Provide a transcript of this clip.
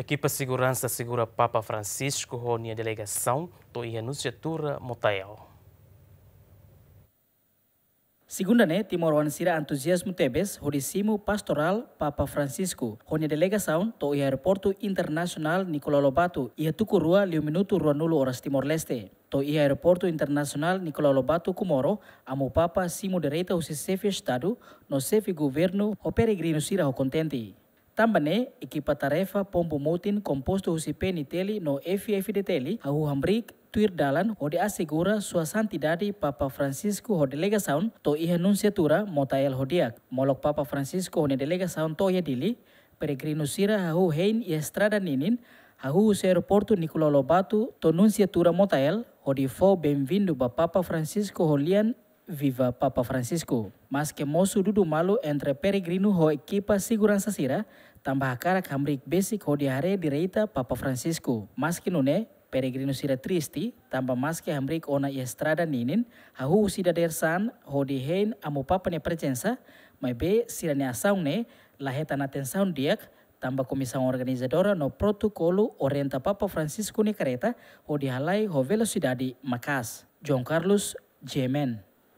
Equipa Segurança segura Papa Francisco reúne a delegação do Ianusiatura Motael. Segunda né, Timor Wansira entusiasmo tebes horisimo pastoral Papa Francisco. Honya delegação to aeroporto internacional Nicolau Lobato ia tukurua liu minuto ruanulo horas Timor Leste. To aeroporto internacional Nicolau Lobato Kumoro amo Papa simo direita o sefe Estado no sefe governo o peregrino sira o contente. Tambane, ekipa tarefa pompo motin husi peni teli no efi efi de teli, hau hambrik tuir dalan hodi asegura suasanti dadi Papa Francisco ho saun to iha setura motael hodiak. Molok Papa Francisco hone delegação to iha dili, peregrino sira hahu hein iha estrada ninin, hahu husi aeroportu Nicolau Lobato to setura motael, hodi fo benvindu ba Papa Francisco Holian Viva Papa Francisco, Maske mosu dudu malu entre peregrino ho ekipa segurança sira, tambah karak hamrik basic ho diare direita Papa Francisco. Maske nune, peregrino sira tristi, tambah maske hamrik ona estrada ninin, hahu usida dersan ho dihein amu papa ne presença, mai be sira ne asaung ne, laheta na diak, tambah komisang organizadora no protokolu orienta Papa Francisco ne kereta ho dihalai ho velocidade makas. John Carlos Jemen.